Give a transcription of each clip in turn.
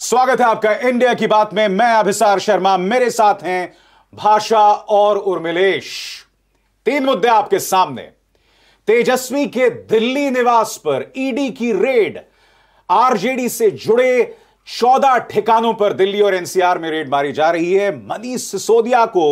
स्वागत है आपका इंडिया की बात में मैं अभिसार शर्मा मेरे साथ हैं भाषा और उर्मिलेश तीन मुद्दे आपके सामने तेजस्वी के दिल्ली निवास पर ईडी e की रेड आरजेडी से जुड़े चौदह ठिकानों पर दिल्ली और एनसीआर में रेड मारी जा रही है मनीष सिसोदिया को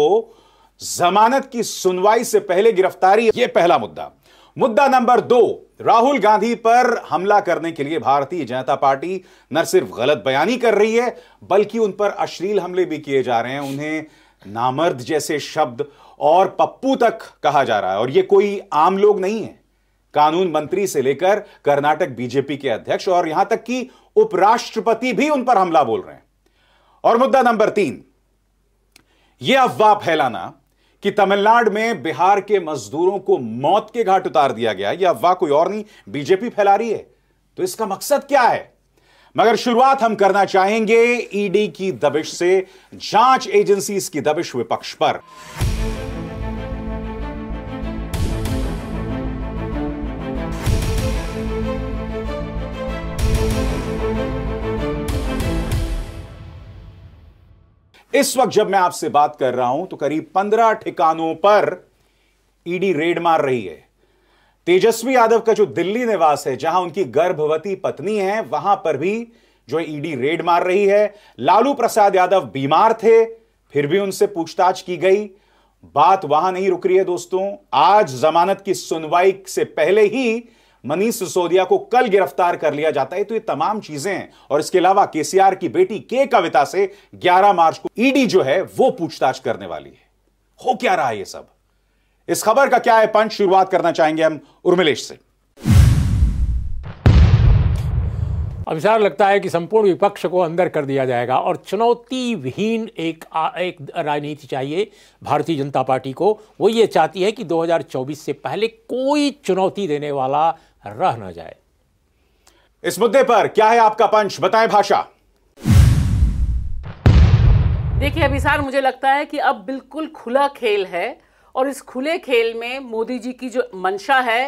जमानत की सुनवाई से पहले गिरफ्तारी यह पहला मुद्दा मुद्दा नंबर दो राहुल गांधी पर हमला करने के लिए भारतीय जनता पार्टी न सिर्फ गलत बयानी कर रही है बल्कि उन पर अश्लील हमले भी किए जा रहे हैं उन्हें नामर्द जैसे शब्द और पप्पू तक कहा जा रहा है और ये कोई आम लोग नहीं है कानून मंत्री से लेकर कर्नाटक बीजेपी के अध्यक्ष और यहां तक कि उपराष्ट्रपति भी उन पर हमला बोल रहे हैं और मुद्दा नंबर तीन यह अफवाह फैलाना कि तमिलनाडु में बिहार के मजदूरों को मौत के घाट उतार दिया गया यह अफवाह कोई और नहीं बीजेपी फैला रही है तो इसका मकसद क्या है मगर शुरुआत हम करना चाहेंगे ईडी की दबिश से जांच एजेंसी की दबिश विपक्ष पर इस वक्त जब मैं आपसे बात कर रहा हूं तो करीब पंद्रह ठिकानों पर ईडी e रेड मार रही है तेजस्वी यादव का जो दिल्ली निवास है जहां उनकी गर्भवती पत्नी है वहां पर भी जो ईडी e रेड मार रही है लालू प्रसाद यादव बीमार थे फिर भी उनसे पूछताछ की गई बात वहां नहीं रुक रही है दोस्तों आज जमानत की सुनवाई से पहले ही मनीष सिसोदिया को कल गिरफ्तार कर लिया जाता है तो ये तमाम चीजें हैं और इसके अलावा केसीआर की बेटी के कविता से 11 मार्च को ईडी जो है वो पूछताछ करने वाली है हो क्या रहा है ये सब इस खबर का क्या है पंच शुरुआत करना चाहेंगे हम उर्मिलेश से अभिसार लगता है कि संपूर्ण विपक्ष को अंदर कर दिया जाएगा और चुनौती विहीन एक आ, एक राजनीति चाहिए भारतीय जनता पार्टी को वो ये चाहती है कि 2024 से पहले कोई चुनौती देने वाला रह न जाए इस मुद्दे पर क्या है आपका पंच बताएं भाषा देखिए अभिसार मुझे लगता है कि अब बिल्कुल खुला खेल है और इस खुले खेल में मोदी जी की जो मंशा है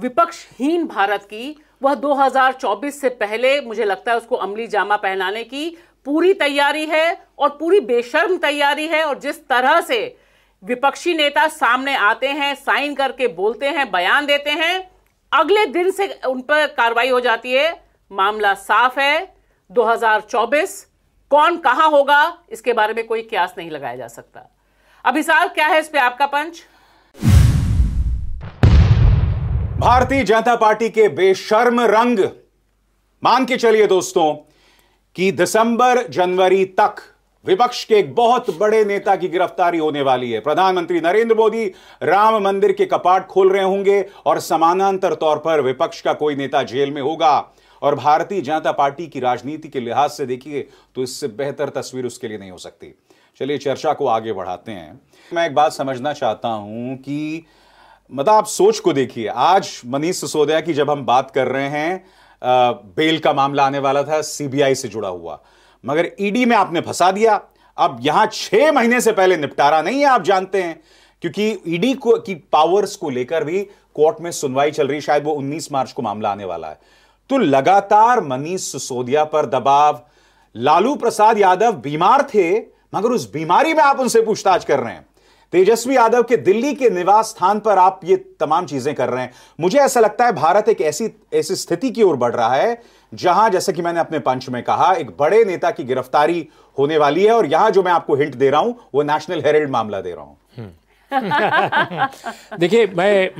विपक्षहीन भारत की वह 2024 से पहले मुझे लगता है उसको अमली जामा पहनाने की पूरी तैयारी है और पूरी बेशर्म तैयारी है और जिस तरह से विपक्षी नेता सामने आते हैं साइन करके बोलते हैं बयान देते हैं अगले दिन से उन पर कार्रवाई हो जाती है मामला साफ है 2024 कौन कहां होगा इसके बारे में कोई क्यास नहीं लगाया जा सकता अभिसार क्या है इस पे आपका पंच भारतीय जनता पार्टी के बेशर्म रंग मान के चलिए दोस्तों कि दिसंबर जनवरी तक विपक्ष के एक बहुत बड़े नेता की गिरफ्तारी होने वाली है प्रधानमंत्री नरेंद्र मोदी राम मंदिर के कपाट खोल रहे होंगे और समानांतर तौर पर विपक्ष का कोई नेता जेल में होगा और भारतीय जनता पार्टी की राजनीति के लिहाज से देखिए तो इससे बेहतर तस्वीर उसके लिए नहीं हो सकती चलिए चर्चा को आगे बढ़ाते हैं मैं एक बात समझना चाहता हूं कि मतलब आप सोच को देखिए आज मनीष सिसोदिया की जब हम बात कर रहे हैं बेल का मामला आने वाला था सीबीआई से जुड़ा हुआ मगर ईडी में आपने फंसा दिया अब यहां छह महीने से पहले निपटारा नहीं है आप जानते हैं क्योंकि ईडी को की पावर्स को लेकर भी कोर्ट में सुनवाई चल रही शायद वो 19 मार्च को मामला आने वाला है तो लगातार मनीष सिसोदिया पर दबाव लालू प्रसाद यादव बीमार थे मगर उस बीमारी में आप उनसे पूछताछ कर रहे हैं तेजस्वी यादव के दिल्ली के निवास स्थान पर आप ये तमाम चीजें कर रहे हैं मुझे ऐसा लगता है भारत एक ऐसी ऐसी स्थिति की ओर बढ़ रहा है जहां जैसे कि मैंने अपने पंच में कहा एक बड़े नेता की गिरफ्तारी होने वाली है और यहां जो मैं आपको हिंट दे रहा हूं वो नेशनल हेरल्ड मामला दे रहा हूं हम्म। देखिए मैं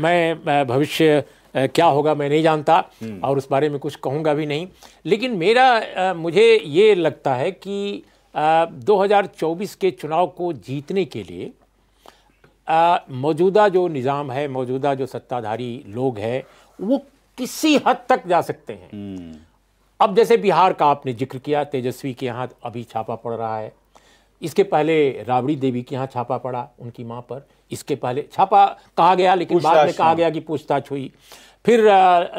मैं भविष्य क्या होगा मैं नहीं जानता हम्म। और उस बारे में कुछ कहूंगा भी नहीं लेकिन मेरा मुझे ये लगता है कि 2024 के चुनाव को जीतने के लिए मौजूदा जो निज़ाम है मौजूदा जो सत्ताधारी लोग हैं वो किसी हद तक जा सकते हैं हम्म। अब जैसे बिहार का आपने जिक्र किया तेजस्वी के यहाँ अभी छापा पड़ रहा है इसके पहले राबड़ी देवी के यहाँ छापा पड़ा उनकी माँ पर इसके पहले छापा कहा गया लेकिन बाद में कहा गया कि पूछताछ हुई फिर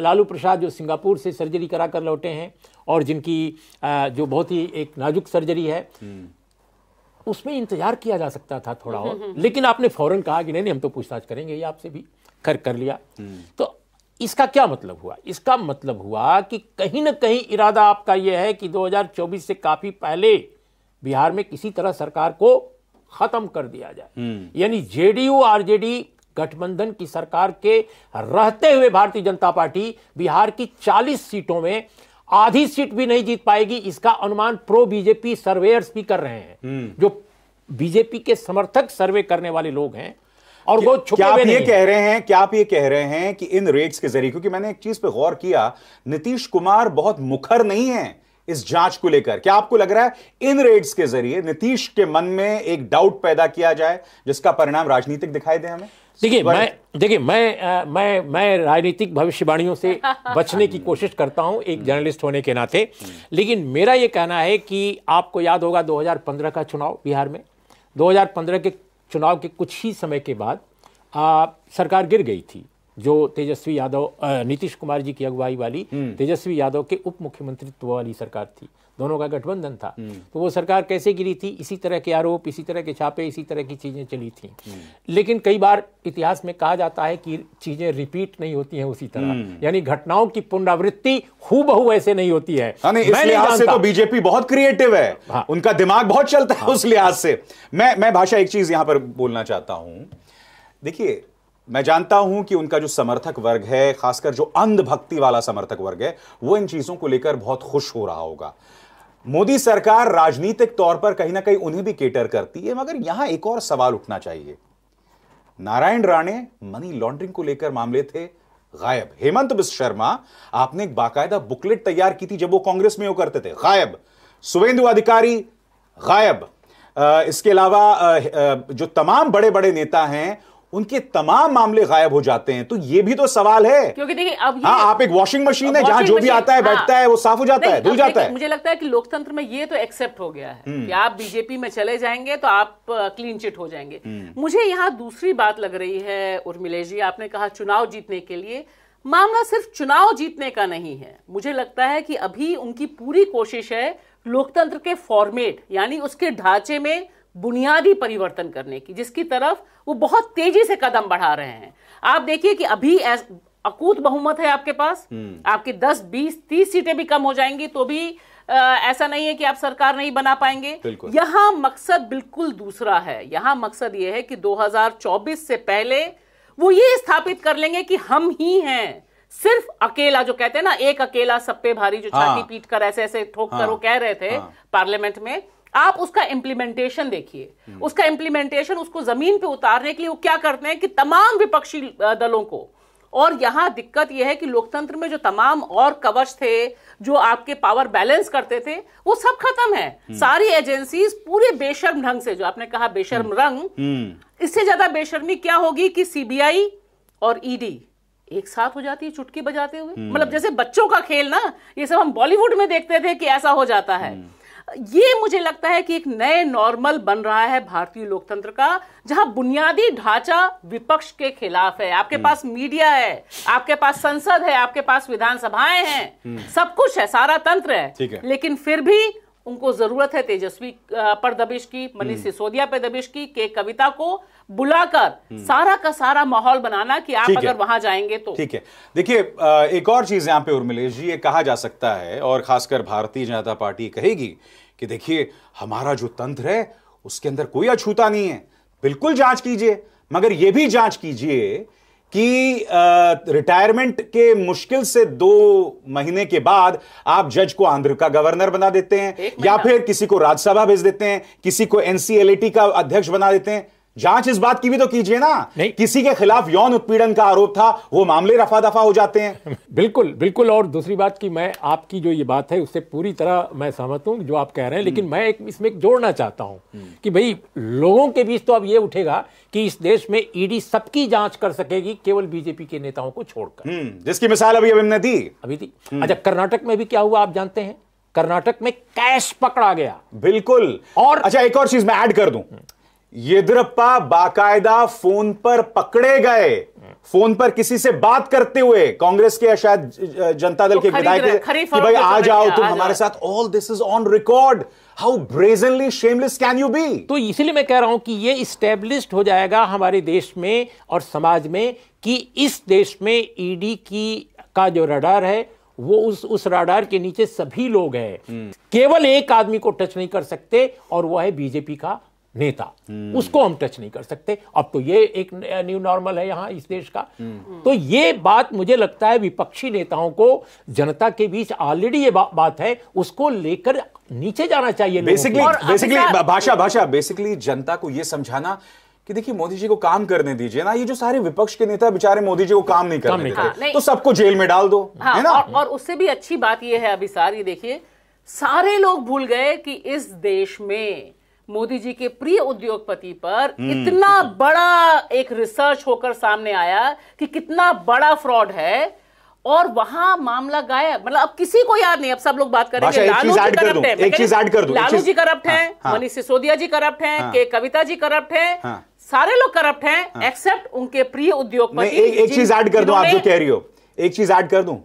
लालू प्रसाद जो सिंगापुर से सर्जरी करा कर लौटे हैं और जिनकी जो बहुत ही एक नाजुक सर्जरी है हम्म। उसमें इंतजार किया जा सकता था थोड़ा हम्म, और हम्म, लेकिन आपने फौरन कहा कि नहीं नहीं हम तो पूछताछ करेंगे ये आपसे भी कर कर लिया तो इसका क्या मतलब हुआ इसका मतलब हुआ कि कहीं ना कहीं इरादा आपका यह है कि 2024 से काफ़ी पहले बिहार में किसी तरह सरकार को ख़त्म कर दिया जाए हम्म। यानी जेडीयू आरजेडी गठबंधन की सरकार के रहते हुए भारतीय जनता पार्टी बिहार की 40 सीटों में आधी सीट भी नहीं जीत पाएगी इसका अनुमान प्रो बीजेपी सर्वेयर्स भी कर रहे हैं हम्म। जो बीजेपी के समर्थक सर्वे करने वाले लोग हैं और वो छुपे हुए ये कह रहे हैं क्या आप ये कह रहे हैं कि इन रेट्स के जरिए क्योंकि मैंने एक चीज पे गौर किया नीतीश कुमार बहुत मुखर नहीं है इस जांच को लेकर क्या आपको लग रहा है इन रेड्स के जरिए नीतीश के मन में एक डाउट पैदा किया जाए जिसका परिणाम राजनीतिक दिखाई दे हमें देखिए मैं देखिए मैं आ, मैं मैं राजनीतिक भविष्यवाणियों से बचने की कोशिश करता हूं एक जर्नलिस्ट होने के नाते हम्म। लेकिन मेरा यह कहना है कि आपको याद होगा 2015 का चुनाव बिहार में 2015 के चुनाव के कुछ ही समय के बाद आ, सरकार गिर गई थी जो तेजस्वी यादव नीतीश कुमार जी की अगुवाई वाली हम्म। तेजस्वी यादव के उप मुख्यमंत्रित्व वाली सरकार थी दोनों का गठबंधन था हम्म। तो वो सरकार कैसे गिरी थी इसी तरह के आरोप इसी तरह के छापे इसी तरह की चीज़ें चली थी हम्म। लेकिन कई बार इतिहास में कहा जाता है कि चीज़ें रिपीट नहीं होती हैं उसी तरह हम्म। यानी घटनाओं की पुनरावृत्ति हु ऐसे नहीं होती है हाँ, इस लिहाज से तो बीजेपी बहुत क्रिएटिव है हाँ। उनका दिमाग बहुत चलता है हाँ। उस लिहाज से मैं मैं भाषा एक चीज यहां पर बोलना चाहता हूं देखिए मैं जानता हूं कि उनका जो समर्थक वर्ग है खासकर जो अंधभक्ति वाला समर्थक वर्ग है वो इन चीजों को लेकर बहुत खुश हो रहा होगा मोदी सरकार राजनीतिक तौर पर कहीं ना कहीं उन्हें भी केटर करती है मगर यहां एक और सवाल उठना चाहिए नारायण राणे मनी लॉन्ड्रिंग को लेकर मामले थे गायब हेमंत बिस्व शर्मा आपने एक बाकायदा बुकलेट तैयार की थी जब वो कांग्रेस में वो करते थे गायब सुवेंदु अधिकारी गायब इसके अलावा जो तमाम बड़े बड़े नेता हैं उनके तमाम मामले गायब हो जाते हैं तो ये भी तो सवाल है क्योंकि देखिए अब ये हाँ, आप एक वॉशिंग मशीन है जहां जो भी आता है हाँ। बैठता हाँ, है वो साफ हो जाता है धुल जाता है मुझे लगता है कि लोकतंत्र में ये तो एक्सेप्ट हो गया है हम्म। कि आप बीजेपी में चले जाएंगे तो आप क्लीन चिट हो जाएंगे हम्म। मुझे यहाँ दूसरी बात लग रही है उर्मिलेश जी आपने कहा चुनाव जीतने के लिए मामला सिर्फ चुनाव जीतने का नहीं है मुझे लगता है कि अभी उनकी पूरी कोशिश है लोकतंत्र के फॉर्मेट यानी उसके ढांचे में बुनियादी परिवर्तन करने की जिसकी तरफ वो बहुत तेजी से कदम बढ़ा रहे हैं आप देखिए कि अभी अकूत बहुमत है आपके पास हम्म। आपकी 10, 20, 30 सीटें भी कम हो जाएंगी तो भी आ, ऐसा नहीं है कि आप सरकार नहीं बना पाएंगे यहां मकसद बिल्कुल दूसरा है यहां मकसद यह है कि 2024 से पहले वो ये स्थापित कर लेंगे कि हम ही हैं सिर्फ अकेला जो कहते हैं ना एक अकेला सब पे भारी जो छाती हाँ, पीट कर ऐसे ऐसे ठोक हाँ, कर वो कह रहे थे हाँ, पार्लियामेंट में आप उसका इम्प्लीमेंटेशन देखिए उसका इम्प्लीमेंटेशन उसको जमीन पे उतारने के लिए वो क्या करते हैं कि तमाम विपक्षी दलों को और यहां दिक्कत यह है कि लोकतंत्र में जो तमाम और कवच थे जो आपके पावर बैलेंस करते थे वो सब खत्म है हम्म। सारी एजेंसी पूरे बेशर्म ढंग से जो आपने कहा बेशर्म हम्म। रंग हम्म। इससे ज्यादा बेशर्मी क्या होगी कि सीबीआई और ईडी e एक साथ हो जाती है चुटकी बजाते हुए मतलब जैसे बच्चों का खेल ना ये सब हम बॉलीवुड में देखते थे कि ऐसा हो जाता है ये मुझे लगता है कि एक नए नॉर्मल बन रहा है भारतीय लोकतंत्र का जहां बुनियादी ढांचा विपक्ष के खिलाफ है आपके हम्म। पास मीडिया है आपके पास संसद है आपके पास विधानसभाएं हैं हम्म। सब कुछ है सारा तंत्र है, है। लेकिन फिर भी उनको जरूरत है तेजस्वी पर दबिश की मनीष हम्म। सिसोदिया पर दबिश की के कविता को बुलाकर हम्म। सारा का सारा माहौल बनाना कि आप अगर वहां जाएंगे तो ठीक है देखिए एक और चीज यहां पे उर्मिलेश जी ये कहा जा सकता है और खासकर भारतीय जनता पार्टी कहेगी कि देखिए हमारा जो तंत्र है उसके अंदर कोई अछूता नहीं है बिल्कुल जांच कीजिए मगर यह भी जांच कीजिए कि रिटायरमेंट के मुश्किल से दो महीने के बाद आप जज को आंध्र का गवर्नर बना देते हैं या फिर किसी को राज्यसभा भेज देते हैं किसी को एनसीएलएटी का अध्यक्ष बना देते हैं जांच इस बात की भी तो कीजिए ना नहीं किसी के खिलाफ यौन उत्पीड़न का आरोप था वो मामले रफा दफा हो जाते हैं बिल्कुल बिल्कुल और दूसरी बात की मैं आपकी जो ये बात है उससे पूरी तरह मैं सहमत हूँ जो आप कह रहे हैं लेकिन हम्म। मैं एक इसमें एक जोड़ना चाहता हूँ हम्म। कि भाई लोगों के बीच तो अब ये उठेगा कि इस देश में ईडी सबकी जांच कर सकेगी केवल बीजेपी के नेताओं को छोड़कर हम्म, जिसकी मिसाल अभी अभी दी अभी दी अच्छा कर्नाटक में भी क्या हुआ आप जानते हैं कर्नाटक में कैश पकड़ा गया बिल्कुल और अच्छा एक और चीज मैं ऐड कर दूं येदुरप्पा बाकायदा फोन पर पकड़े गए फोन पर किसी से बात करते हुए कांग्रेस के शायद जनता दल तो के विधायक कि भाई आ जाओ तुम हमारे साथ all this is on record how brazenly shameless can you be तो इसीलिए मैं कह रहा हूं कि ये स्टेब्लिश हो जाएगा हमारे देश में और समाज में कि इस देश में ईडी e की का जो रडार है वो उस उस राडार के नीचे सभी लोग हैं हम्म। केवल एक आदमी को टच नहीं कर सकते और वो है बीजेपी का नेता उसको हम टच नहीं कर सकते अब तो ये एक न्यू नॉर्मल है यहाँ इस देश का हम्म। तो ये बात मुझे लगता है विपक्षी नेताओं को जनता के बीच ऑलरेडी ये बा, बात है उसको लेकर नीचे जाना चाहिए बेसिकली अच्छा- बेसिकली भाषा भाषा बेसिकली जनता को ये समझाना कि देखिए मोदी जी को काम करने दीजिए ना ये जो सारे विपक्ष के नेता बेचारे मोदी जी को काम नहीं करने देते तो सबको जेल में डाल दो हाँ, है ना और, उससे भी अच्छी बात ये है अभी सारी देखिए सारे लोग भूल गए कि इस देश में मोदी जी के प्रिय उद्योगपति पर हम्म, इतना बड़ा एक रिसर्च होकर सामने आया कि कितना बड़ा फ्रॉड है और वहां मामला गायब मतलब अब किसी को याद नहीं अब सब लोग बात करेंगे लालू जी करप्ट है एक चीज ऐड कर लालू जी करप्ट है हाँ, हाँ। मनीष सिसोदिया जी करप्ट है हाँ। के कविता जी करप्ट है सारे लोग करप्ट हैं एक्सेप्ट उनके प्रिय उद्योगपति एक चीज ऐड कर दो आप जो कह रही हो एक चीज ऐड कर दूं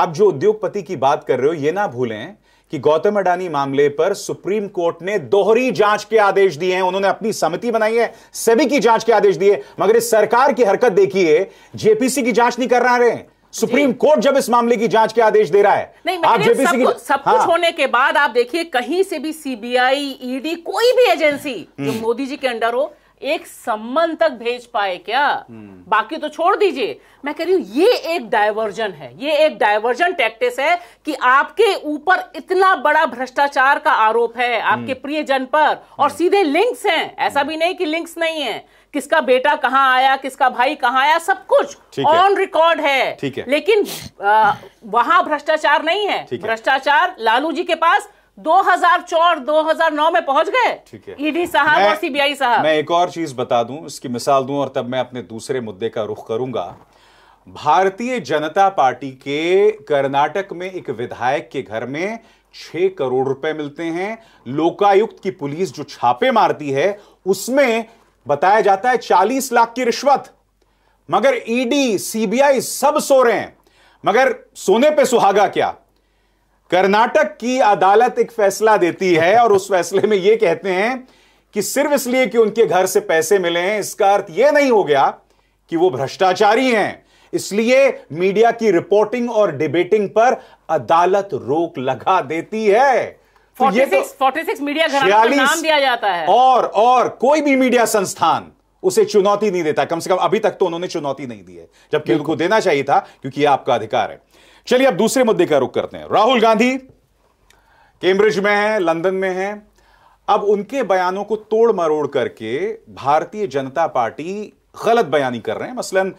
आप जो उद्योगपति की बात कर रहे हो ये ना भूलें कि गौतम अडानी मामले पर सुप्रीम कोर्ट ने दोहरी जांच के आदेश दिए हैं उन्होंने अपनी समिति बनाई है सभी की जांच के आदेश दिए मगर इस सरकार की हरकत देखिए जेपीसी की जांच नहीं करा रहे है सुप्रीम कोर्ट जब इस मामले की जांच के आदेश दे रहा है नहीं आप जेपीसी सब, की सब हाँ। कुछ होने के बाद आप देखिए कहीं से भी सीबीआई ईडी e कोई भी एजेंसी जो हम्म। मोदी जी के अंडर हो एक सम्मन तक भेज पाए क्या बाकी तो छोड़ दीजिए मैं कह रही हूं ये एक डायवर्जन है ये एक डायवर्जन टैक्टिस है कि आपके ऊपर इतना बड़ा भ्रष्टाचार का आरोप है आपके हम्म। प्रिय जन पर और हम्म। सीधे लिंक्स हैं ऐसा भी नहीं कि लिंक्स नहीं है किसका बेटा कहाँ आया किसका भाई कहाँ आया सब कुछ ऑन रिकॉर्ड है ठीक है लेकिन आ, वहां भ्रष्टाचार नहीं है भ्रष्टाचार लालू जी के पास 2004 2009 में पहुंच गए ठीक है ईडी साहब और सीबीआई साहब मैं एक और चीज बता दूं इसकी मिसाल दूं और तब मैं अपने दूसरे मुद्दे का रुख करूंगा भारतीय जनता पार्टी के कर्नाटक में एक विधायक के घर में छह करोड़ रुपए मिलते हैं लोकायुक्त की पुलिस जो छापे मारती है उसमें बताया जाता है चालीस लाख की रिश्वत मगर ईडी सीबीआई सब सो रहे हैं मगर सोने पे सुहागा क्या कर्नाटक की अदालत एक फैसला देती है और उस फैसले में यह कहते हैं कि सिर्फ इसलिए कि उनके घर से पैसे मिले हैं इसका अर्थ यह नहीं हो गया कि वो भ्रष्टाचारी हैं इसलिए मीडिया की रिपोर्टिंग और डिबेटिंग पर अदालत रोक लगा देती है तो 46, ये तो 46 मीडिया नाम दिया जाता है और और कोई भी मीडिया संस्थान उसे चुनौती नहीं देता कम से कम अभी तक तो उन्होंने चुनौती नहीं दी है जबकि उनको देना चाहिए था क्योंकि यह आपका अधिकार है चलिए अब दूसरे मुद्दे का रुख करते हैं राहुल गांधी कैम्ब्रिज में है लंदन में है अब उनके बयानों को तोड़ मरोड़ करके भारतीय जनता पार्टी गलत बयानी कर रहे हैं मसलन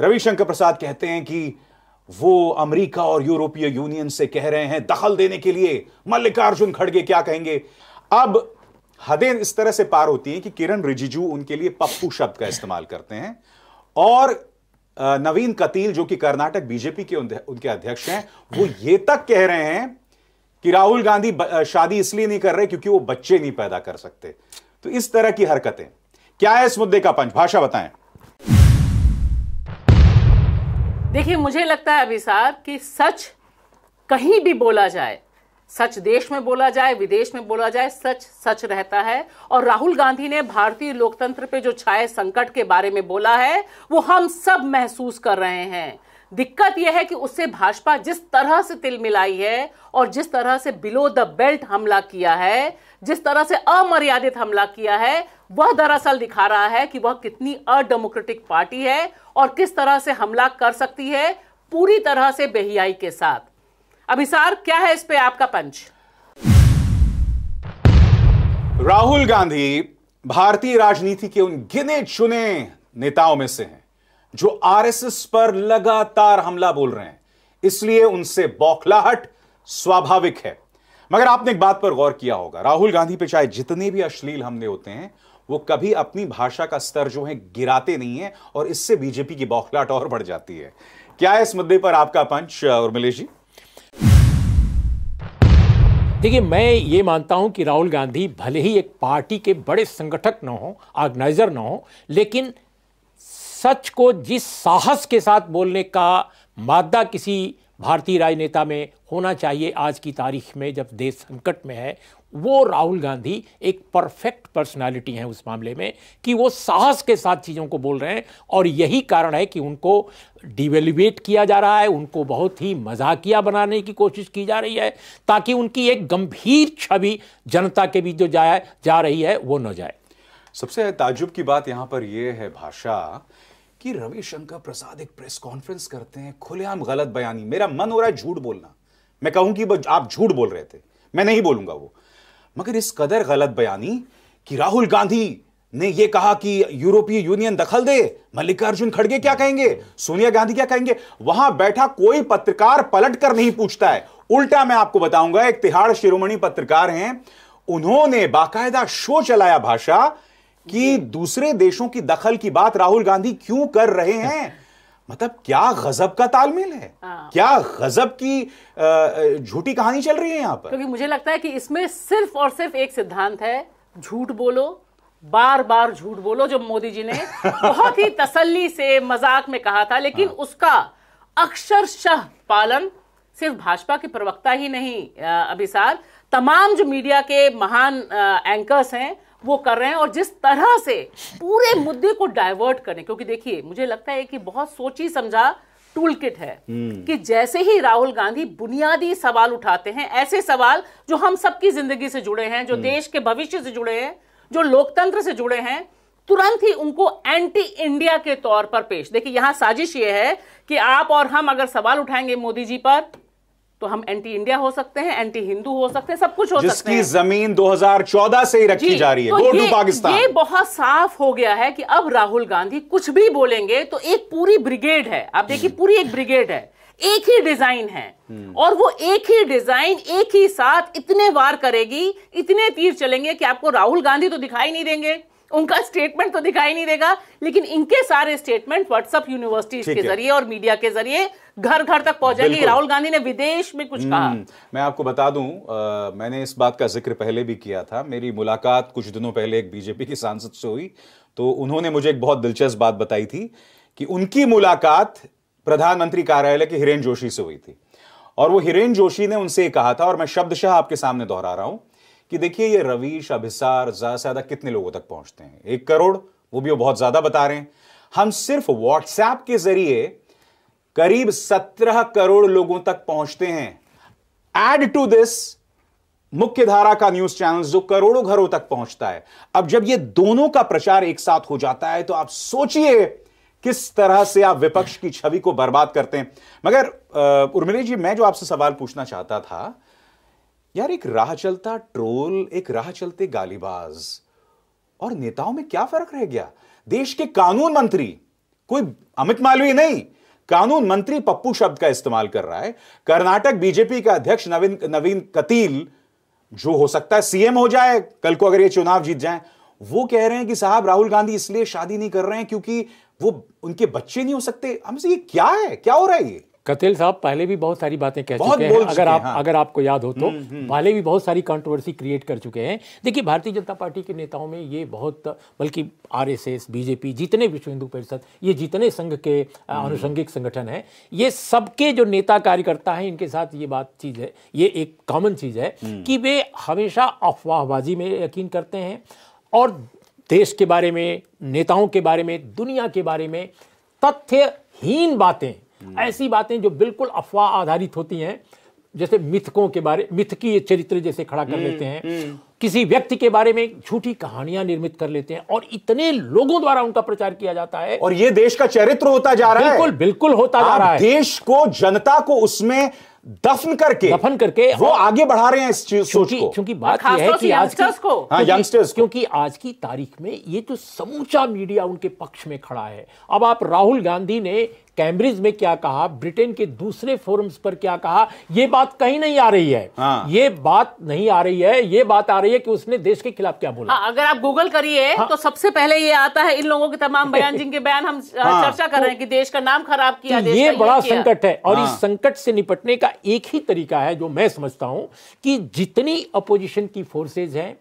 रविशंकर प्रसाद कहते हैं कि वो अमेरिका और यूरोपीय यूनियन से कह रहे हैं दखल देने के लिए मल्लिकार्जुन खड़गे क्या कहेंगे अब हदें इस तरह से पार होती हैं कि किरण रिजिजू उनके लिए पप्पू शब्द का इस्तेमाल करते हैं और नवीन कतील जो कि कर्नाटक बीजेपी के उनके अध्यक्ष हैं वो ये तक कह रहे हैं कि राहुल गांधी शादी इसलिए नहीं कर रहे क्योंकि वो बच्चे नहीं पैदा कर सकते तो इस तरह की हरकतें क्या है इस मुद्दे का पंच भाषा बताएं देखिए मुझे लगता है अभी साहब कि सच कहीं भी बोला जाए सच देश में बोला जाए विदेश में बोला जाए सच सच रहता है और राहुल गांधी ने भारतीय लोकतंत्र पे जो छाए संकट के बारे में बोला है वो हम सब महसूस कर रहे हैं दिक्कत यह है कि उससे भाजपा जिस तरह से तिल मिलाई है और जिस तरह से बिलो द बेल्ट हमला किया है जिस तरह से अमर्यादित हमला किया है वह दरअसल दिखा रहा है कि वह कितनी अडेमोक्रेटिक पार्टी है और किस तरह से हमला कर सकती है पूरी तरह से बेहियाई के साथ अभिसार क्या है इस पे आपका पंच राहुल गांधी भारतीय राजनीति के उन गिने चुने नेताओं में से हैं जो आरएसएस पर लगातार हमला बोल रहे हैं इसलिए उनसे बौखलाहट स्वाभाविक है मगर आपने एक बात पर गौर किया होगा राहुल गांधी पे चाहे जितने भी अश्लील हमले होते हैं वो कभी अपनी भाषा का स्तर जो है गिराते नहीं है और इससे बीजेपी की बौखलाहट और बढ़ जाती है क्या है इस मुद्दे पर आपका पंच उर्मिलेश जी देखिए मैं ये मानता हूं कि राहुल गांधी भले ही एक पार्टी के बड़े संगठक न हो ऑर्गेनाइजर न हो लेकिन सच को जिस साहस के साथ बोलने का मादा किसी भारतीय राजनेता में होना चाहिए आज की तारीख में जब देश संकट में है वो राहुल गांधी एक परफेक्ट पर्सनालिटी हैं उस मामले में कि वो साहस के साथ चीज़ों को बोल रहे हैं और यही कारण है कि उनको डिवेलिवेट किया जा रहा है उनको बहुत ही मजाकिया बनाने की कोशिश की जा रही है ताकि उनकी एक गंभीर छवि जनता के बीच जो जाए जा रही है वो न जाए सबसे ताजुब की बात यहाँ पर यह है भाषा कि रविशंकर प्रसाद एक प्रेस कॉन्फ्रेंस करते हैं खुलेआम गलत बयानी मेरा मन हो रहा है झूठ बोलना मैं कहूं कि आप झूठ बोल रहे थे मैं नहीं बोलूंगा वो मगर इस कदर गलत बयानी कि राहुल गांधी ने यह कहा कि यूरोपीय यूनियन दखल दे मल्लिकार्जुन खड़गे क्या कहेंगे सोनिया गांधी क्या कहेंगे वहां बैठा कोई पत्रकार पलट कर नहीं पूछता है उल्टा मैं आपको बताऊंगा एक तिहाड़ शिरोमणि पत्रकार हैं उन्होंने बाकायदा शो चलाया भाषा कि दूसरे देशों की दखल की बात राहुल गांधी क्यों कर रहे हैं मतलब क्या गजब का तालमेल है हाँ। क्या गजब की झूठी कहानी चल रही है यहाँ पर क्योंकि मुझे लगता है कि इसमें सिर्फ और सिर्फ एक सिद्धांत है झूठ बोलो बार बार झूठ बोलो जो मोदी जी ने बहुत ही तसल्ली से मजाक में कहा था लेकिन हाँ। उसका अक्षरशाह पालन सिर्फ भाजपा के प्रवक्ता ही नहीं अभिसार तमाम जो मीडिया के महान एंकर्स हैं वो कर रहे हैं और जिस तरह से पूरे मुद्दे को डाइवर्ट करें क्योंकि देखिए मुझे लगता है कि बहुत सोची समझा टूल किट है हम्म। कि जैसे ही राहुल गांधी बुनियादी सवाल उठाते हैं ऐसे सवाल जो हम सबकी जिंदगी से जुड़े हैं जो हम्म। देश के भविष्य से जुड़े हैं जो लोकतंत्र से जुड़े हैं तुरंत ही उनको एंटी इंडिया के तौर पर पेश देखिए यहां साजिश यह है कि आप और हम अगर सवाल उठाएंगे मोदी जी पर तो हम एंटी इंडिया हो सकते हैं एंटी हिंदू हो सकते हैं सब कुछ हो सकता है जिसकी जमीन 2014 से ही रखी जा रही है तो ये, पाकिस्तान ये बहुत साफ हो गया है कि अब राहुल गांधी कुछ भी बोलेंगे तो एक पूरी ब्रिगेड है आप देखिए हम्म। पूरी एक ब्रिगेड है एक ही डिजाइन है हम्म। और वो एक ही डिजाइन एक ही साथ इतने वार करेगी इतने तीर चलेंगे कि आपको राहुल गांधी तो दिखाई नहीं देंगे उनका स्टेटमेंट तो दिखाई नहीं देगा लेकिन इनके सारे स्टेटमेंट व्हाट्सएप यूनिवर्सिटीज के जरिए और मीडिया के जरिए घर घर तक पहुंचेंगे राहुल गांधी ने विदेश में कुछ कहा हम्म, मैं आपको बता दूं आ, मैंने इस बात का जिक्र पहले भी किया था मेरी मुलाकात कुछ दिनों पहले एक बीजेपी के सांसद से हुई तो उन्होंने मुझे एक बहुत दिलचस्प बात बताई थी कि उनकी मुलाकात प्रधानमंत्री कार्यालय के हिरेन जोशी से हुई थी और वो हिरेन जोशी ने उनसे कहा था और मैं शब्दशाह आपके सामने दोहरा रहा हूं कि देखिए ये रवीश अभिसार ज्यादा से ज्यादा कितने लोगों तक पहुंचते हैं एक करोड़ वो भी वो बहुत ज्यादा बता रहे हैं हम सिर्फ व्हाट्सएप के जरिए करीब सत्रह करोड़ लोगों तक पहुंचते हैं एड टू दिस मुख्य धारा का न्यूज चैनल जो करोड़ों घरों तक पहुंचता है अब जब ये दोनों का प्रचार एक साथ हो जाता है तो आप सोचिए किस तरह से आप विपक्ष की छवि को बर्बाद करते हैं मगर उर्मिले जी मैं जो आपसे सवाल पूछना चाहता था यार एक राह चलता ट्रोल एक राह चलते गालीबाज और नेताओं में क्या फर्क रह गया देश के कानून मंत्री कोई अमित मालवीय नहीं कानून मंत्री पप्पू शब्द का इस्तेमाल कर रहा है कर्नाटक बीजेपी का अध्यक्ष नवीन नवीन कतील जो हो सकता है सीएम हो जाए कल को अगर ये चुनाव जीत जाए वो कह रहे हैं कि साहब राहुल गांधी इसलिए शादी नहीं कर रहे हैं क्योंकि वो उनके बच्चे नहीं हो सकते हमसे ये क्या है क्या हो रहा है ये कतेल साहब पहले भी बहुत सारी बातें कह चुके हैं अगर आप हाँ। अगर आपको याद हो तो हम्म, हम्म। पहले भी बहुत सारी कंट्रोवर्सी क्रिएट कर चुके हैं देखिए भारतीय जनता पार्टी के नेताओं में ये बहुत बल्कि आरएसएस बीजेपी जितने विश्व हिंदू परिषद ये जितने संघ के हम्म। आनुषंगिक संगठन हैं ये सबके जो नेता कार्यकर्ता हैं इनके साथ ये बात चीज़ है ये एक कॉमन चीज़ है कि वे हमेशा अफवाहबाजी में यकीन करते हैं और देश के बारे में नेताओं के बारे में दुनिया के बारे में तथ्यहीन बातें हम्म। ऐसी बातें जो बिल्कुल अफवाह आधारित होती हैं जैसे मिथकों के बारे मिथ की चरित्र जैसे खड़ा कर हम्म, लेते हैं हम्म। किसी व्यक्ति के बारे में झूठी कहानियां निर्मित कर लेते हैं और इतने लोगों द्वारा उनका प्रचार किया जाता है और ये देश का चरित्र होता जा रहा है बिल्कुल बिल्कुल होता जा रहा है देश को जनता को उसमें दफन करके दफन करके वो आगे बढ़ा रहे हैं इस चीज सोच को क्योंकि बात हाँ, यह है कि आज की को हाँ, यंगस्टर्स क्योंकि आज की तारीख में ये जो समूचा मीडिया उनके पक्ष में खड़ा है अब आप राहुल गांधी ने कैम्ब्रिज में क्या कहा ब्रिटेन के दूसरे फोरम्स पर क्या कहा यह बात कहीं नहीं आ रही है हाँ। ये बात नहीं आ रही है ये बात आ रही है कि उसने देश के खिलाफ क्या बोला हाँ, अगर आप गूगल करिए हाँ। तो सबसे पहले ये आता है इन लोगों के तमाम बयान जिनके बयान हम हाँ। चर्चा कर रहे हैं कि देश का नाम खराब किया तो ये बड़ा ये संकट है और इस हाँ। संकट से निपटने का एक ही तरीका है जो मैं समझता हूं कि जितनी अपोजिशन की फोर्सेज हैं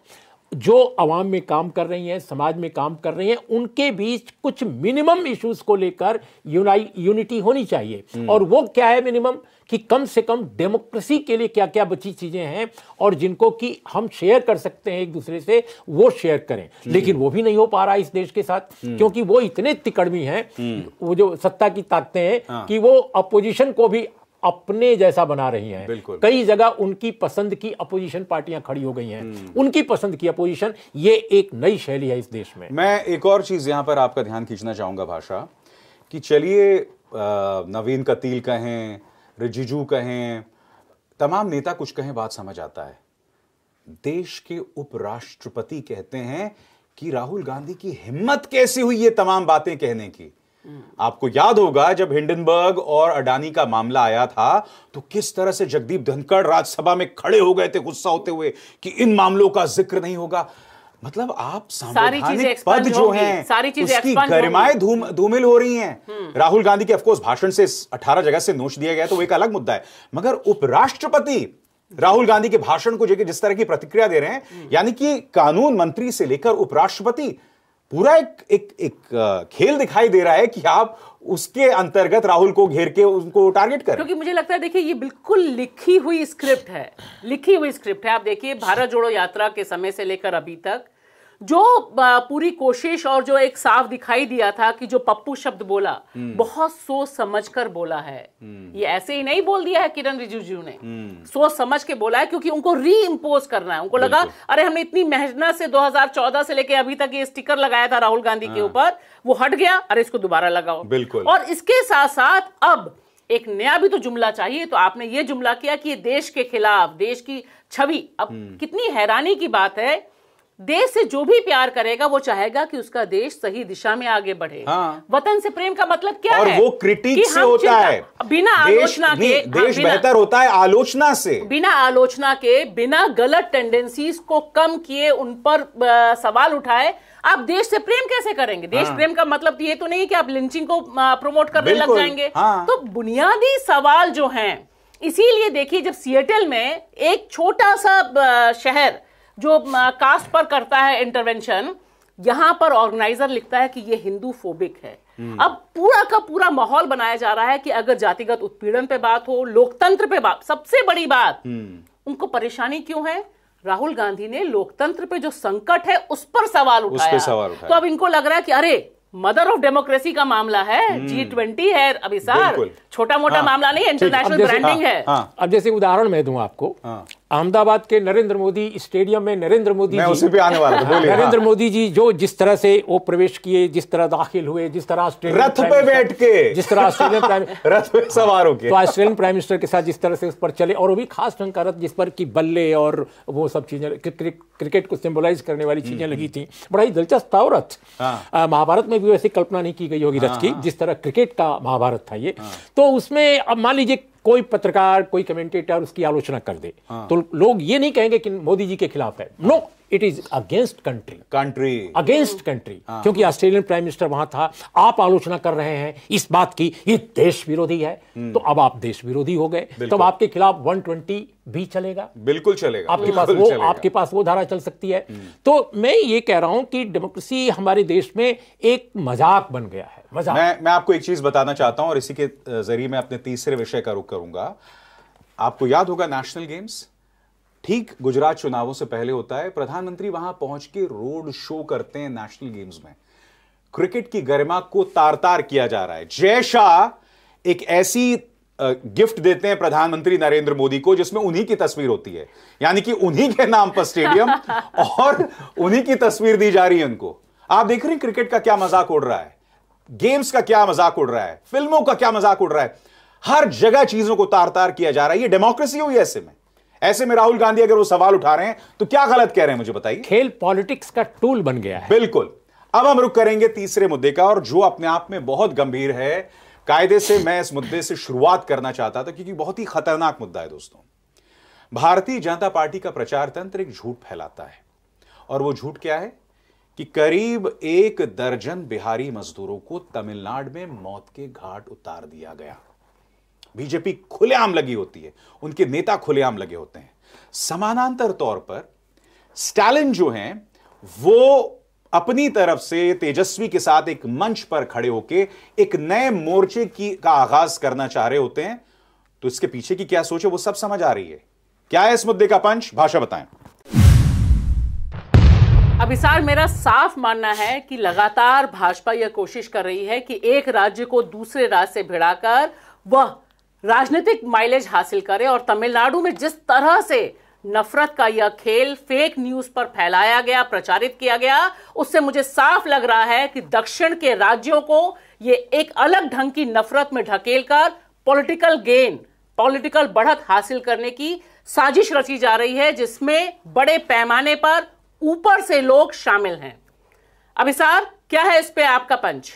जो आवाम में काम कर रही हैं समाज में काम कर रही हैं उनके बीच कुछ मिनिमम इश्यूज को लेकर यूनिटी होनी चाहिए हम्म। और वो क्या है मिनिमम कि कम से कम डेमोक्रेसी के लिए क्या क्या बची चीज़ें हैं और जिनको कि हम शेयर कर सकते हैं एक दूसरे से वो शेयर करें लेकिन वो भी नहीं हो पा रहा इस देश के साथ हम्म। क्योंकि वो इतने तिकड़मी हैं हम्म। वो जो सत्ता की ताकतें हैं हाँ। कि वो अपोजिशन को भी अपने जैसा बना रही हैं कई जगह उनकी पसंद की अपोजिशन पार्टियां खड़ी हो गई हैं हम्म। उनकी पसंद की अपोजिशन ये एक नई शैली है इस देश में मैं एक और चीज यहां पर आपका ध्यान खींचना चाहूंगा भाषा कि चलिए नवीन कतील कहें रिजिजू कहें तमाम नेता कुछ कहें बात समझ आता है देश के उपराष्ट्रपति कहते हैं कि राहुल गांधी की हिम्मत कैसी हुई ये तमाम बातें कहने की आपको याद होगा जब हिंडनबर्ग और अडानी का मामला आया था तो किस तरह से जगदीप धनखड़ राज्यसभा में खड़े हो गए थे गुस्सा होते हुए कि इन मामलों का जिक्र नहीं होगा मतलब आप चीजें पद जो हैं उसकी गरिमाएं धूम धूमिल हो रही हैं हम्म। राहुल गांधी के ऑफकोर्स भाषण से 18 जगह से नोच दिया गया तो वो एक अलग मुद्दा है मगर उपराष्ट्रपति राहुल गांधी के भाषण को जिस तरह की प्रतिक्रिया दे रहे हैं हम्म। यानी कि कानून मंत्री से लेकर उपराष्ट्रपति पूरा एक एक एक खेल दिखाई दे रहा है कि आप उसके अंतर्गत राहुल को घेर के उनको टारगेट कर क्योंकि मुझे लगता है देखिए ये बिल्कुल लिखी हुई स्क्रिप्ट है लिखी हुई स्क्रिप्ट है आप देखिए भारत जोड़ो यात्रा के समय से लेकर अभी तक जो पूरी कोशिश और जो एक साफ दिखाई दिया था कि जो पप्पू शब्द बोला हम्म। बहुत सोच समझ कर बोला है हम्म। ये ऐसे ही नहीं बोल दिया है किरण रिजिजू ने हम्म। सोच समझ के बोला है क्योंकि उनको री इम्पोज करना है उनको लगा अरे हमने इतनी मेहनत से 2014 से लेके अभी तक ये स्टिकर लगाया था राहुल गांधी के हाँ। ऊपर वो हट गया अरे इसको दोबारा लगाओ बिल्कुल और इसके साथ साथ अब एक नया भी तो जुमला चाहिए तो आपने ये जुमला किया कि ये देश के खिलाफ देश की छवि अब कितनी हैरानी की बात है देश से जो भी प्यार करेगा वो चाहेगा कि उसका देश सही दिशा में आगे बढ़े हाँ। वतन से प्रेम का मतलब क्या और है वो क्रिटिक से होता है बिना आलोचना के हाँ, देश हाँ, बेहतर होता है आलोचना से बिना आलोचना के बिना गलत टेंडेंसीज को कम किए उन पर आ, सवाल उठाए आप देश से प्रेम कैसे करेंगे देश हाँ। प्रेम का मतलब तो ये तो नहीं कि आप लिंचिंग को प्रमोट करने लग जाएंगे हाँ। तो बुनियादी सवाल जो है इसीलिए देखिए जब सिएटल में एक छोटा सा शहर जो कास्ट पर करता है इंटरवेंशन यहां पर ऑर्गेनाइजर लिखता है कि ये हिंदू फोबिक है हम्म। अब पूरा का पूरा माहौल बनाया जा रहा है कि अगर जातिगत उत्पीड़न पे बात हो लोकतंत्र पे बात सबसे बड़ी बात हम्म। उनको परेशानी क्यों है राहुल गांधी ने लोकतंत्र पे जो संकट है उस पर सवाल उठाया, उस सवाल उठाया। तो अब इनको लग रहा है कि अरे मदर ऑफ डेमोक्रेसी का मामला है जी हम्म। ट्वेंटी है अभी सर छोटा मोटा हाँ, मामला नहीं इंटरनेशनल ब्रांडिंग हाँ, है हाँ, अब जैसे उदाहरण मैं दूं आपको हाँ। अहमदाबाद के नरेंद्र मोदी स्टेडियम में नरेंद्र मोदी मैं जी, भी आने वाला था, नरेंद्र हाँ। मोदी जी जो जिस तरह से वो प्रवेश किए जिस तरह दाखिल हुए जिस तरह रथ पे बैठ के जिस तरह ऑस्ट्रेलियन प्राइम रथ पे सवार होके तो ऑस्ट्रेलियन प्राइम मिनिस्टर के साथ जिस तरह से उस पर चले और वो भी खास ढंग का रथ जिस पर की बल्ले और वो सब चीजें क्रिकेट को सिम्बोलाइज करने वाली चीजें हम्म, लगी हम्म। थी बड़ा ही दिलचस्प था रथ हाँ। महाभारत में भी वैसी कल्पना नहीं की गई होगी रथ की जिस तरह क्रिकेट का महाभारत था ये तो तो उसमें अब मान लीजिए कोई पत्रकार कोई कमेंटेटर उसकी आलोचना कर दे हाँ। तो लोग ये नहीं कहेंगे कि मोदी जी के खिलाफ है no it is against country country against country क्योंकि ऑस्ट्रेलियन प्राइम मिनिस्टर वहां था आप आलोचना कर रहे हैं इस बात की ये देश विरोधी है हम्म। तो अब आप देश विरोधी हो गए तब तो आपके खिलाफ 120 भी चलेगा बिल्कुल चलेगा आपके पास वो आपके पास वो धारा चल सकती है हम्म। तो मैं ये कह रहा हूं कि डेमोक्रेसी हमारे देश में एक मजाक बन गया है मजाक मैं मैं आपको एक चीज बताना चाहता हूं और इसी के जरिए मैं अपने तीसरे विषय का रुख करूंगा आपको याद होगा नेशनल गेम्स ठीक गुजरात चुनावों से पहले होता है प्रधानमंत्री वहां पहुंच के रोड शो करते हैं नेशनल गेम्स में क्रिकेट की गरिमा को तार तार किया जा रहा है जय शाह एक ऐसी गिफ्ट देते हैं प्रधानमंत्री नरेंद्र मोदी को जिसमें उन्हीं की तस्वीर होती है यानी कि उन्हीं के नाम पर स्टेडियम और उन्हीं की तस्वीर दी जा रही है उनको आप देख रहे हैं क्रिकेट का क्या मजाक उड़ रहा है गेम्स का क्या मजाक उड़ रहा है फिल्मों का क्या मजाक उड़ रहा है हर जगह चीजों को तार तार किया जा रहा है ये डेमोक्रेसी हुई ऐसे में ऐसे में राहुल गांधी अगर वो सवाल उठा रहे हैं तो क्या गलत कह रहे हैं मुझे बताइए खेल पॉलिटिक्स का टूल बन गया है बिल्कुल अब हम रुक करेंगे तीसरे मुद्दे का और जो अपने आप में बहुत गंभीर है कायदे से मैं इस मुद्दे से शुरुआत करना चाहता था क्योंकि बहुत ही खतरनाक मुद्दा है दोस्तों भारतीय जनता पार्टी का प्रचार तंत्र एक झूठ फैलाता है और वो झूठ क्या है कि करीब एक दर्जन बिहारी मजदूरों को तमिलनाडु में मौत के घाट उतार दिया गया बीजेपी खुलेआम लगी होती है उनके नेता खुलेआम लगे होते हैं समानांतर तौर पर स्टालिन जो हैं वो अपनी तरफ से तेजस्वी के साथ एक मंच पर खड़े होकर एक नए मोर्चे की का आगाज करना चाह रहे होते हैं तो इसके पीछे की क्या सोच है वो सब समझ आ रही है क्या है इस मुद्दे का पंच भाषा बताएं अभिसार मेरा साफ मानना है कि लगातार भाजपा यह कोशिश कर रही है कि एक राज्य को दूसरे राज्य से भिड़ाकर वह राजनीतिक माइलेज हासिल करे और तमिलनाडु में जिस तरह से नफरत का यह खेल फेक न्यूज पर फैलाया गया प्रचारित किया गया उससे मुझे साफ लग रहा है कि दक्षिण के राज्यों को यह एक अलग ढंग की नफरत में ढकेल कर पॉलिटिकल गेन पॉलिटिकल बढ़त हासिल करने की साजिश रची जा रही है जिसमें बड़े पैमाने पर ऊपर से लोग शामिल हैं अभिसार क्या है इस पे आपका पंच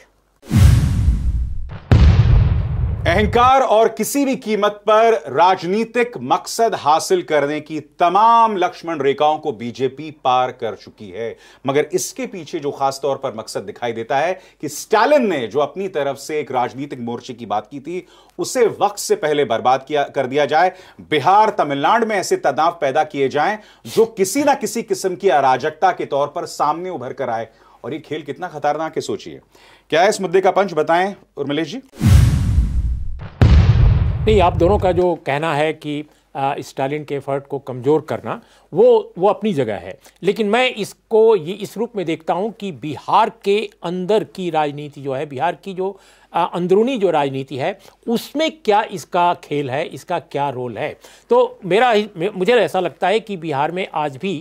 अहंकार और किसी भी कीमत पर राजनीतिक मकसद हासिल करने की तमाम लक्ष्मण रेखाओं को बीजेपी पार कर चुकी है मगर इसके पीछे जो खास तौर पर मकसद दिखाई देता है कि स्टालिन ने जो अपनी तरफ से एक राजनीतिक मोर्चे की बात की थी उसे वक्त से पहले बर्बाद किया कर दिया जाए बिहार तमिलनाडु में ऐसे तनाव पैदा किए जाएं जो किसी ना किसी किस्म की अराजकता के तौर पर सामने उभर कर आए और ये खेल कितना खतरनाक है सोचिए क्या इस मुद्दे का पंच बताएं उर्मिलेश जी नहीं आप दोनों का जो कहना है कि स्टालिन के एफर्ट को कमज़ोर करना वो वो अपनी जगह है लेकिन मैं इसको ये इस रूप में देखता हूँ कि बिहार के अंदर की राजनीति जो है बिहार की जो अंदरूनी जो राजनीति है उसमें क्या इसका खेल है इसका क्या रोल है तो मेरा मुझे ऐसा लगता है कि बिहार में आज भी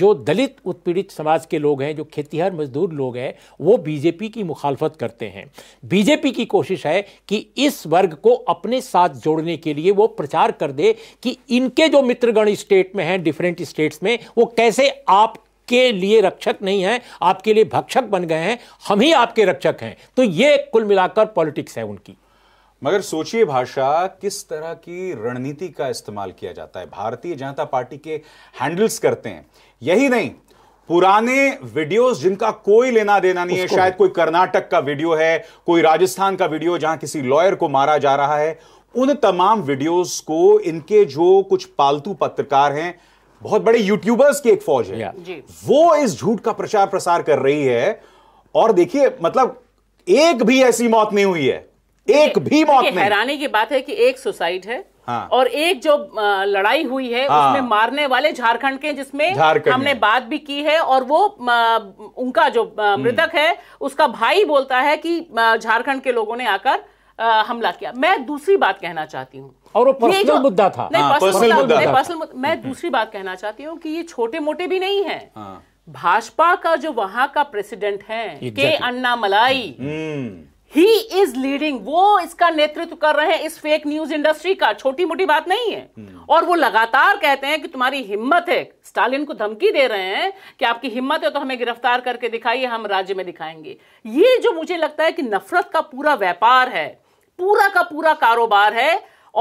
जो दलित उत्पीड़ित समाज के लोग हैं जो खेतीहर मजदूर लोग हैं वो बीजेपी की मुखालफत करते हैं बीजेपी की कोशिश है कि इस वर्ग को अपने साथ जोड़ने के लिए वो प्रचार कर दे कि इनके जो मित्रगण स्टेट में हैं डिफरेंट स्टेट्स में वो कैसे आप के लिए रक्षक नहीं है आपके लिए भक्षक बन गए हैं हम ही आपके रक्षक हैं तो ये कुल मिलाकर पॉलिटिक्स है उनकी मगर सोचिए भाषा किस तरह की रणनीति का इस्तेमाल किया जाता है भारतीय जनता पार्टी के हैंडल्स करते हैं यही नहीं पुराने वीडियोस जिनका कोई लेना देना नहीं है शायद कोई कर्नाटक का वीडियो है कोई राजस्थान का वीडियो जहां किसी लॉयर को मारा जा रहा है उन तमाम वीडियोस को इनके जो कुछ पालतू पत्रकार हैं बहुत बड़े यूट्यूबर्स की एक फौज है वो इस झूठ का प्रचार प्रसार कर रही है और देखिए मतलब एक भी ऐसी मौत नहीं हुई है एक भी मौत नहीं हैरानी की बात है कि एक सुसाइड है हाँ। और एक जो लड़ाई हुई है हाँ। उसमें मारने वाले झारखंड के जिसमें हमने बात भी की है और वो उनका जो हम्म। मृतक है उसका भाई बोलता है कि झारखंड के लोगों ने आकर हमला किया मैं दूसरी बात कहना चाहती हूँ और वो पर्सनल मुद्दा था पर्सनल हाँ, मुद्दा मैं हम्म। दूसरी बात कहना चाहती हूँ कि ये छोटे मोटे भी नहीं है हाँ। भाजपा का जो वहां का प्रेसिडेंट है के अन्ना मलाई ही इज लीडिंग वो इसका नेतृत्व कर रहे हैं इस फेक न्यूज इंडस्ट्री का छोटी मोटी बात नहीं है हम्म। और वो लगातार कहते हैं कि तुम्हारी हिम्मत है स्टालिन को धमकी दे रहे हैं कि आपकी हिम्मत है तो हमें गिरफ्तार करके दिखाइए हम राज्य में दिखाएंगे ये जो मुझे लगता है कि नफरत का पूरा व्यापार है पूरा का पूरा कारोबार है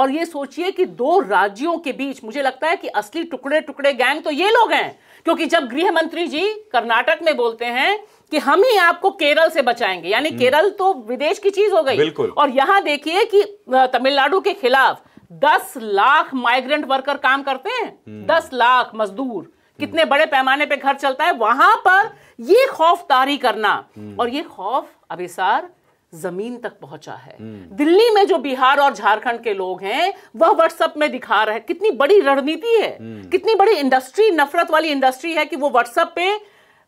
और ये सोचिए कि दो राज्यों के बीच मुझे लगता है कि असली टुकड़े टुकड़े गैंग तो ये लोग हैं क्योंकि जब गृह मंत्री जी कर्नाटक में बोलते हैं कि हम ही आपको केरल से बचाएंगे यानी हम्म। केरल तो विदेश की चीज हो गई और यहां देखिए कि तमिलनाडु के खिलाफ दस लाख माइग्रेंट वर्कर काम करते हैं हम्म। दस लाख मजदूर कितने बड़े पैमाने पे घर चलता है वहां पर ये खौफ तारी करना हम्म। और ये खौफ अभिसार जमीन तक पहुंचा है दिल्ली में जो बिहार और झारखंड के लोग हैं वह व्हाट्सएप में दिखा रहे हैं कितनी बड़ी रणनीति है हम्म। कितनी बड़ी इंडस्ट्री नफरत वाली इंडस्ट्री है कि वो व्हाट्सएप पे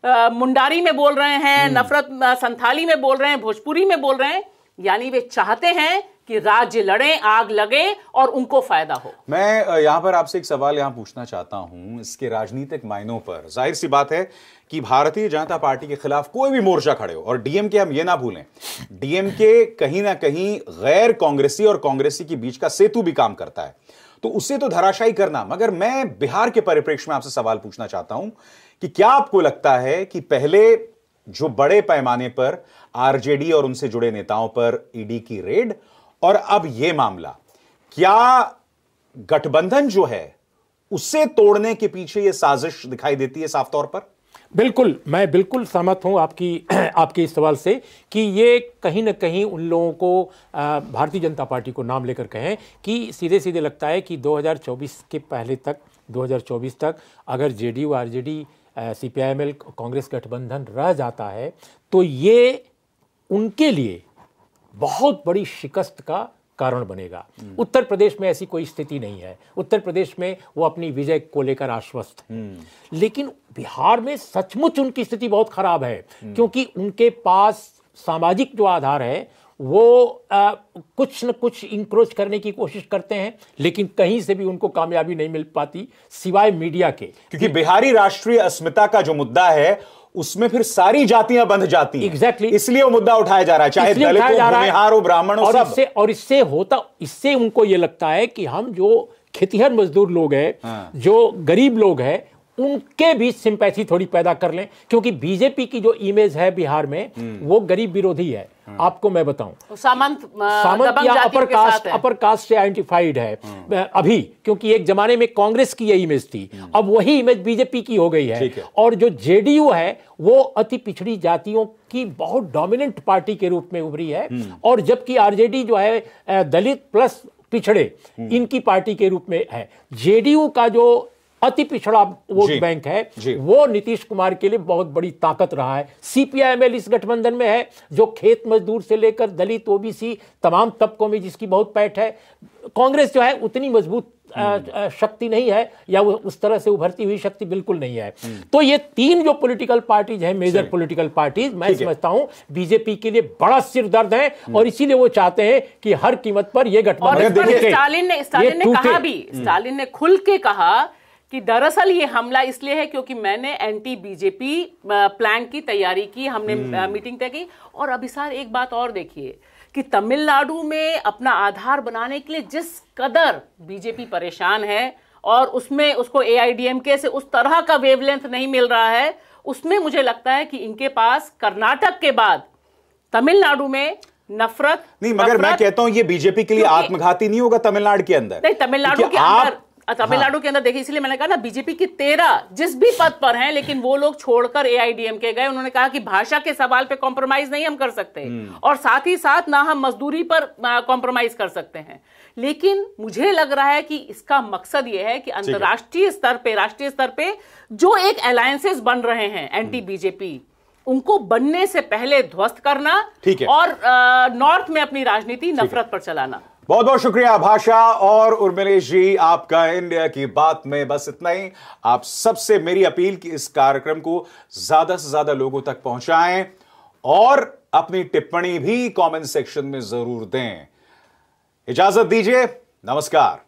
आ, मुंडारी में बोल रहे हैं हम्म। नफरत संथाली में बोल रहे हैं भोजपुरी में बोल रहे हैं यानी वे चाहते हैं कि राज्य लड़े आग लगे और उनको फायदा हो मैं यहां पर आपसे एक सवाल यहां पूछना चाहता हूं इसके राजनीतिक मायनों पर जाहिर सी बात है कि भारतीय जनता पार्टी के खिलाफ कोई भी मोर्चा खड़े हो और डीएमके हम ये ना भूलें डीएमके कहीं ना कहीं गैर कांग्रेसी और कांग्रेसी के बीच का सेतु भी काम करता है तो उसे तो धराशाई करना मगर मैं बिहार के परिप्रेक्ष्य में आपसे सवाल पूछना चाहता हूं कि क्या आपको लगता है कि पहले जो बड़े पैमाने पर आरजेडी और उनसे जुड़े नेताओं पर ईडी की रेड और अब यह मामला क्या गठबंधन जो है उसे तोड़ने के पीछे यह साजिश दिखाई देती है साफ तौर पर बिल्कुल मैं बिल्कुल सहमत हूं आपकी आपके इस सवाल से कि ये कहीं ना कहीं उन लोगों को भारतीय जनता पार्टी को नाम लेकर कहें कि सीधे सीधे लगता है कि 2024 के पहले तक 2024 तक अगर जेडीयू आरजेडी सीपीआईएमएल कांग्रेस गठबंधन रह जाता है तो ये उनके लिए बहुत बड़ी शिकस्त का कारण बनेगा उत्तर प्रदेश में ऐसी कोई स्थिति नहीं है उत्तर प्रदेश में वो अपनी विजय को लेकर आश्वस्त है हम्म। लेकिन बिहार में सचमुच उनकी स्थिति बहुत खराब है हम्म। क्योंकि उनके पास सामाजिक जो आधार है वो आ, कुछ न कुछ इंक्रोच करने की कोशिश करते हैं लेकिन कहीं से भी उनको कामयाबी नहीं मिल पाती सिवाय मीडिया के क्योंकि बिहारी राष्ट्रीय अस्मिता का जो मुद्दा है उसमें फिर सारी जातियां बंध जाती हैं एग्जैक्टली exactly. इसलिए वो मुद्दा उठाया जा रहा है चाहे दलित हो ब्राह्मण और इससे और इससे होता इससे उनको ये लगता है कि हम जो खेतीहर मजदूर लोग हैं हाँ। जो गरीब लोग हैं उनके बीच सिंपैथी थोड़ी पैदा कर लें क्योंकि बीजेपी की जो इमेज है बिहार में हम्म। वो गरीब विरोधी है हाँ। आपको मैं बताऊं सामंत सामंत या अपर कास्ट अपर कास्ट से आइडेंटिफाइड है हाँ। अभी क्योंकि एक जमाने में कांग्रेस की यही इमेज थी हम्म। अब वही इमेज बीजेपी की हो गई है, है। और जो जेडीयू है वो अति पिछड़ी जातियों की बहुत डोमिनेंट पार्टी के रूप में उभरी है हम्म। और जबकि आरजेडी जो है दलित प्लस पिछड़े इनकी पार्टी के रूप में है जेडीयू का जो अति पिछड़ा वोट बैंक है वो नीतीश कुमार के लिए बहुत बड़ी ताकत रहा है सीपीआईएमएल इस गठबंधन में है जो खेत मजदूर से लेकर दलित ओबीसी तमाम तबकों में जिसकी बहुत पैठ है कांग्रेस जो है उतनी मजबूत हम्म। शक्ति नहीं है या वो उस तरह से उभरती हुई शक्ति बिल्कुल नहीं है हम्म। तो ये तीन जो पॉलिटिकल पार्टीज हैं मेजर पॉलिटिकल पार्टीज मैं समझता हूं बीजेपी के लिए बड़ा सिर दर्द है हम्म। और इसीलिए वो चाहते हैं कि हर कीमत पर यह गठबंधन स्टालिन ने स्टालिन ने कहा भी स्टालिन ने खुल के कहा कि दरअसल ये हमला इसलिए है क्योंकि मैंने एंटी बीजेपी प्लान की तैयारी की हमने मीटिंग हम्म। तय की और अभी सार एक बात और देखिए कि तमिलनाडु में अपना आधार बनाने के लिए जिस कदर बीजेपी परेशान है और उसमें उसको ए से उस तरह का वेवलेंथ नहीं मिल रहा है उसमें मुझे लगता है कि इनके पास कर्नाटक के बाद तमिलनाडु में नफरत नहीं मगर नफरत, मैं कहता हूं ये बीजेपी के लिए आत्मघाती नहीं होगा तमिलनाडु के अंदर नहीं तमिलनाडु के अंदर तमिलनाडु के अंदर देखिए इसलिए मैंने कहा ना बीजेपी की तेरह जिस भी पद पर हैं लेकिन वो लोग छोड़कर एआईडीएम के गए उन्होंने कहा कि भाषा के सवाल पे कॉम्प्रोमाइज नहीं हम कर सकते हम्म। और साथ ही साथ ना हम मजदूरी पर कॉम्प्रोमाइज कर सकते हैं लेकिन मुझे लग रहा है कि इसका मकसद यह है कि अंतर्राष्ट्रीय स्तर पे राष्ट्रीय स्तर पे जो एक अलायंसेस बन रहे हैं एंटी बीजेपी उनको बनने से पहले ध्वस्त करना ठीक है और नॉर्थ में अपनी राजनीति नफरत पर चलाना बहुत बहुत शुक्रिया भाषा और उर्मिलेश जी आपका इंडिया की बात में बस इतना ही आप सबसे मेरी अपील कि इस कार्यक्रम को ज्यादा से ज्यादा लोगों तक पहुंचाएं और अपनी टिप्पणी भी कमेंट सेक्शन में जरूर दें इजाजत दीजिए नमस्कार